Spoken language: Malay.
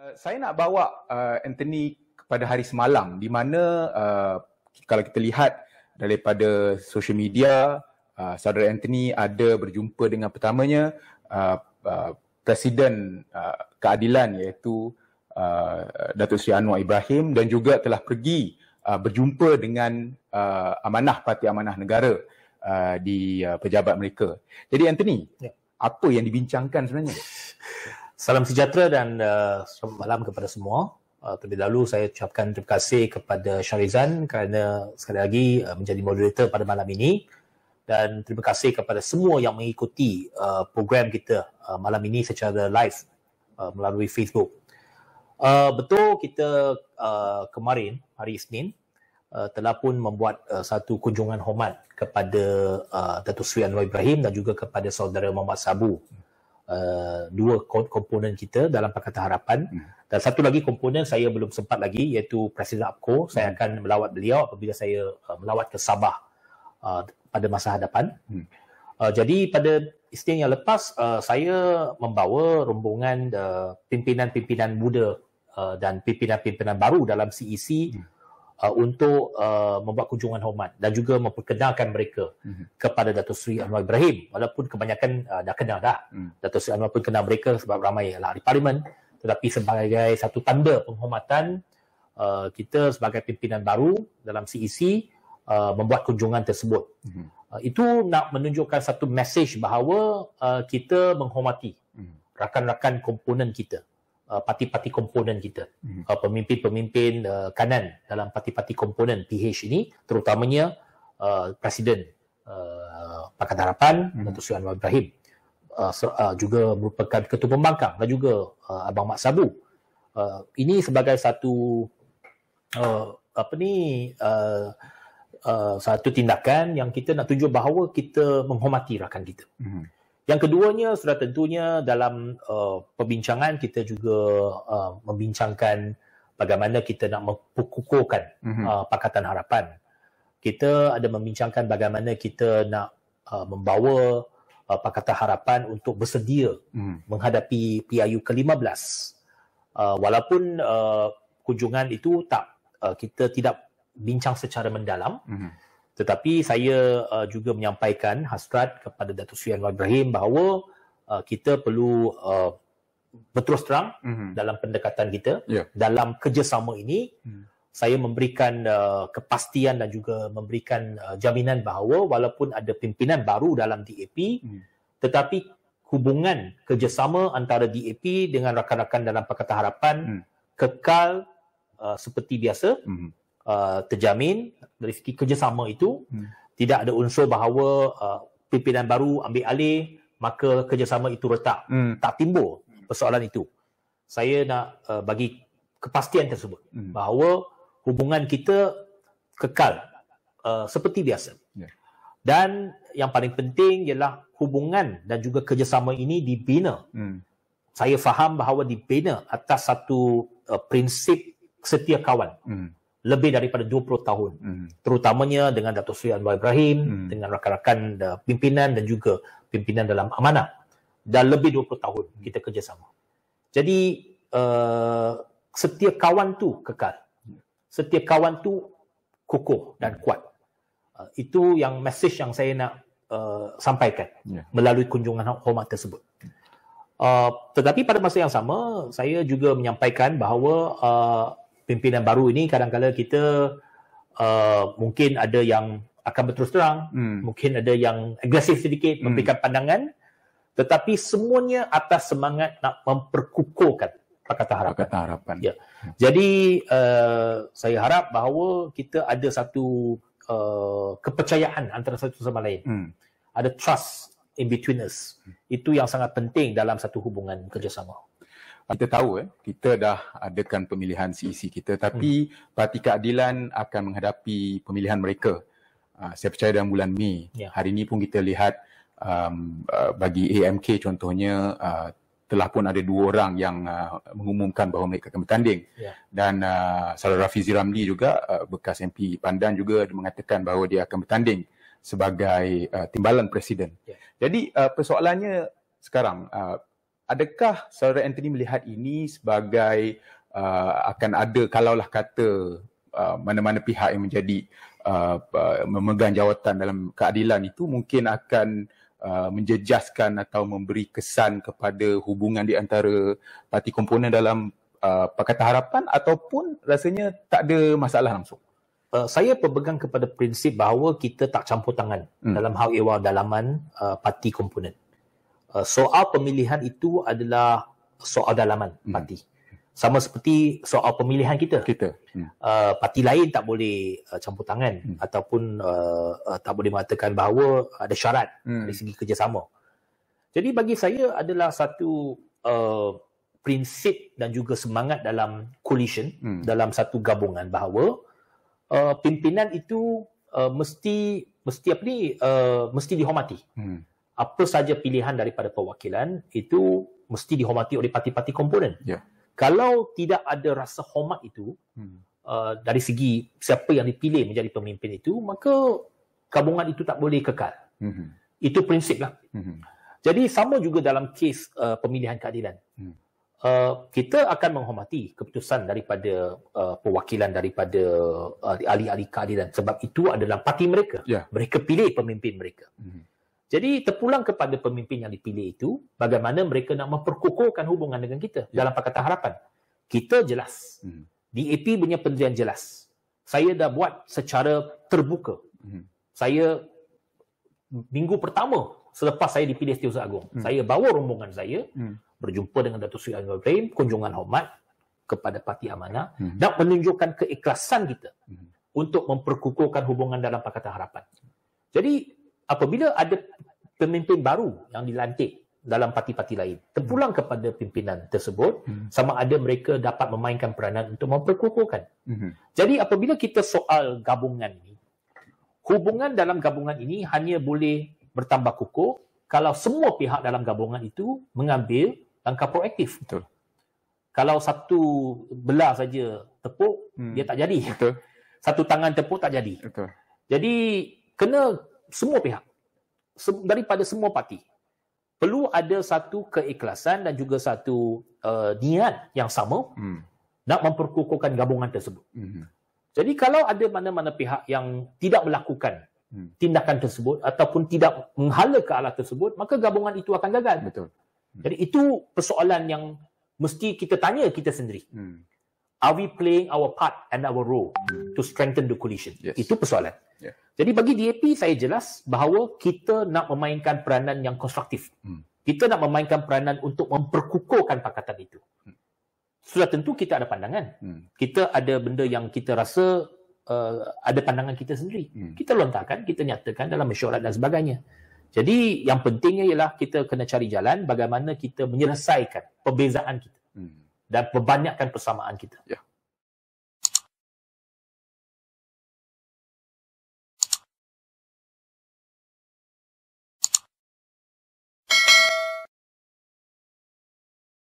Eh, saya nak bawa uh, Anthony kepada hari semalam di mana uh, kalau kita lihat daripada social media uh, saudara Anthony ada berjumpa dengan pertamanya uh, uh, presiden uh, keadilan iaitu uh, Datuk Seri Anwar Ibrahim dan juga telah pergi uh, berjumpa dengan uh, amanah parti amanah negara uh, di uh, pejabat mereka. Jadi Anthony, ya. apa yang dibincangkan sebenarnya? Salam sejahtera dan uh, selamat malam kepada semua. Uh, terlebih dahulu saya ucapkan terima kasih kepada Syarizan kerana sekali lagi uh, menjadi moderator pada malam ini dan terima kasih kepada semua yang mengikuti uh, program kita uh, malam ini secara live uh, melalui Facebook. Uh, betul kita uh, kemarin hari Isnin uh, telah pun membuat uh, satu kunjungan hormat kepada uh, Datuk Seri Anwar Ibrahim dan juga kepada saudara Muhammad Sabu. Uh, dua komponen kita dalam Pakatan Harapan hmm. dan satu lagi komponen saya belum sempat lagi iaitu Presiden APCO hmm. saya akan melawat beliau apabila saya uh, melawat ke Sabah uh, pada masa hadapan hmm. uh, jadi pada istilah yang lepas uh, saya membawa rombongan uh, pimpinan-pimpinan muda uh, dan pimpinan-pimpinan baru dalam CEC e hmm uh, untuk uh, membuat kunjungan hormat dan juga memperkenalkan mereka mm-hmm. kepada Datuk Sri Anwar Ibrahim walaupun kebanyakan uh, dah kenal dah mm. Dato Sri Anwar pun kenal mereka sebab ramai lah di parlimen tetapi sebagai satu tanda penghormatan uh, kita sebagai pimpinan baru dalam CEC e uh, membuat kunjungan tersebut mm-hmm. Uh, itu nak menunjukkan satu mesej bahawa uh, kita menghormati hmm. rakan-rakan komponen kita. Uh, parti-parti komponen kita. Hmm. Uh, pemimpin-pemimpin uh, kanan dalam parti-parti komponen PH ini terutamanya uh, Presiden uh, Pakatan Harapan hmm. Datuk Seri Anwar Ibrahim uh, uh, juga merupakan Ketua Pembangkang dan juga uh, Abang Mak Sabu. Uh, ini sebagai satu uh, apa ni uh, uh, satu tindakan yang kita nak tunjuk bahawa kita menghormati rakan kita. Hmm. Yang keduanya sudah tentunya dalam uh, perbincangan kita juga uh, membincangkan bagaimana kita nak mengukuhkan mhm. uh, Pakatan Harapan. Kita ada membincangkan bagaimana kita nak uh, membawa uh, Pakatan Harapan untuk bersedia mm. menghadapi PIU ke-15. Uh, walaupun uh, kunjungan itu tak uh, kita tidak bincang secara mendalam. Mm. Tetapi saya uh, juga menyampaikan hasrat kepada Datuk Sri Anwar Ibrahim bahawa uh, kita perlu uh, berterus terang mm-hmm. dalam pendekatan kita yeah. dalam kerjasama ini. Mm. Saya memberikan uh, kepastian dan juga memberikan uh, jaminan bahawa walaupun ada pimpinan baru dalam DAP mm. tetapi hubungan kerjasama antara DAP dengan rakan-rakan dalam Pakatan Harapan mm. kekal uh, seperti biasa. Mm. Uh, terjamin dari segi kerjasama itu hmm. tidak ada unsur bahawa uh, pimpinan baru ambil alih maka kerjasama itu retak hmm. tak timbul persoalan itu saya nak uh, bagi kepastian tersebut hmm. bahawa hubungan kita kekal uh, seperti biasa yeah. dan yang paling penting ialah hubungan dan juga kerjasama ini dibina hmm. saya faham bahawa dibina atas satu uh, prinsip setia kawan hmm lebih daripada 20 tahun. Mm. Terutamanya dengan Dato' Sri Anwar Ibrahim, mm. dengan rakan-rakan uh, pimpinan dan juga pimpinan dalam amanah. Dah lebih 20 tahun kita kerjasama. Jadi, uh, setiap kawan tu kekal. Setiap kawan tu kukuh dan hmm. kuat. Uh, itu yang message yang saya nak uh, sampaikan yeah. melalui kunjungan hormat tersebut. Uh, tetapi pada masa yang sama, saya juga menyampaikan bahawa uh, pimpinan baru ini kadang-kadang kita uh, mungkin ada yang akan berterus terang, hmm. mungkin ada yang agresif sedikit hmm. memberikan pandangan tetapi semuanya atas semangat nak memperkukuhkan Pakatan Harapan. Pakatan Harapan. Ya. Jadi uh, saya harap bahawa kita ada satu uh, kepercayaan antara satu sama lain. Hmm. Ada trust in between us. Itu yang sangat penting dalam satu hubungan kerjasama kita tahu eh kita dah adakan pemilihan CEC e kita tapi hmm. parti keadilan akan menghadapi pemilihan mereka uh, saya percaya dalam bulan Mei yeah. hari ini pun kita lihat um, uh, bagi AMK contohnya uh, telah pun ada dua orang yang uh, mengumumkan bahawa mereka akan bertanding yeah. dan uh, Saudara Rafizi Ramli juga uh, bekas MP Pandan juga mengatakan bahawa dia akan bertanding sebagai uh, timbalan presiden yeah. jadi uh, persoalannya sekarang uh, adakah saudara Anthony melihat ini sebagai uh, akan ada kalaulah kata uh, mana-mana pihak yang menjadi uh, uh, memegang jawatan dalam keadilan itu mungkin akan uh, menjejaskan atau memberi kesan kepada hubungan di antara parti komponen dalam uh, Pakatan Harapan ataupun rasanya tak ada masalah langsung? Uh, saya berpegang kepada prinsip bahawa kita tak campur tangan hmm. dalam hal ehwal dalaman uh, parti komponen. Uh, soal pemilihan itu adalah soal dalaman hmm. parti. Sama seperti soal pemilihan kita. Kita. Hmm. Uh, parti lain tak boleh uh, campur tangan hmm. ataupun uh, uh, tak boleh mengatakan bahawa ada syarat hmm. dari segi kerjasama. Jadi bagi saya adalah satu uh, prinsip dan juga semangat dalam coalition, hmm. dalam satu gabungan bahawa uh, pimpinan itu uh, mesti mesti apa ni uh, mesti dihormati. Hmm apa saja pilihan daripada perwakilan itu mesti dihormati oleh parti-parti komponen. Yeah. Kalau tidak ada rasa hormat itu hmm. uh, dari segi siapa yang dipilih menjadi pemimpin itu, maka gabungan itu tak boleh kekal. Hmm. Itu prinsip Hmm. Jadi sama juga dalam kes uh, pemilihan keadilan. Hmm. Uh, kita akan menghormati keputusan daripada uh, perwakilan daripada uh, ahli-ahli keadilan sebab itu adalah parti mereka. Yeah. Mereka pilih pemimpin mereka. Mm-hmm. Jadi terpulang kepada pemimpin yang dipilih itu bagaimana mereka nak memperkukuhkan hubungan dengan kita ya. dalam Pakatan Harapan. Kita jelas. Hmm. DAP punya pendirian jelas. Saya dah buat secara terbuka. Hmm. Saya minggu pertama selepas saya dipilih Setiausaha Agong, hmm. saya bawa rombongan saya hmm. berjumpa dengan Datuk Sri Anwar Ibrahim, kunjungan hormat kepada Parti Amanah hmm. dan menunjukkan keikhlasan kita hmm. untuk memperkukuhkan hubungan dalam Pakatan Harapan. Jadi apabila ada pemimpin baru yang dilantik dalam parti-parti lain. Terpulang kepada pimpinan tersebut hmm. sama ada mereka dapat memainkan peranan untuk memperkukuhkan. Hmm. Jadi apabila kita soal gabungan ini, hubungan dalam gabungan ini hanya boleh bertambah kukuh kalau semua pihak dalam gabungan itu mengambil langkah proaktif. Betul. Kalau satu belah saja tepuk, hmm. dia tak jadi. Betul. Satu tangan tepuk tak jadi. Betul. Jadi kena semua pihak daripada semua parti. Perlu ada satu keikhlasan dan juga satu uh, niat yang sama hmm. nak memperkukuhkan gabungan tersebut. Hmm. Jadi kalau ada mana-mana pihak yang tidak melakukan hmm. tindakan tersebut ataupun tidak menghala ke alat tersebut, maka gabungan itu akan gagal. Betul. Hmm. Jadi itu persoalan yang mesti kita tanya kita sendiri. Hmm. Are we playing our part and our role to strengthen the coalition? Yes. Itu persoalan. Yeah. Jadi bagi DAP saya jelas bahawa kita nak memainkan peranan yang konstruktif. Hmm. Kita nak memainkan peranan untuk memperkukuhkan pakatan itu. Hmm. Sudah tentu kita ada pandangan. Hmm. Kita ada benda yang kita rasa uh, ada pandangan kita sendiri. Hmm. Kita lontarkan, kita nyatakan dalam mesyuarat dan sebagainya. Jadi yang pentingnya ialah kita kena cari jalan bagaimana kita menyelesaikan perbezaan kita dan perbanyakkan persamaan kita. Yeah.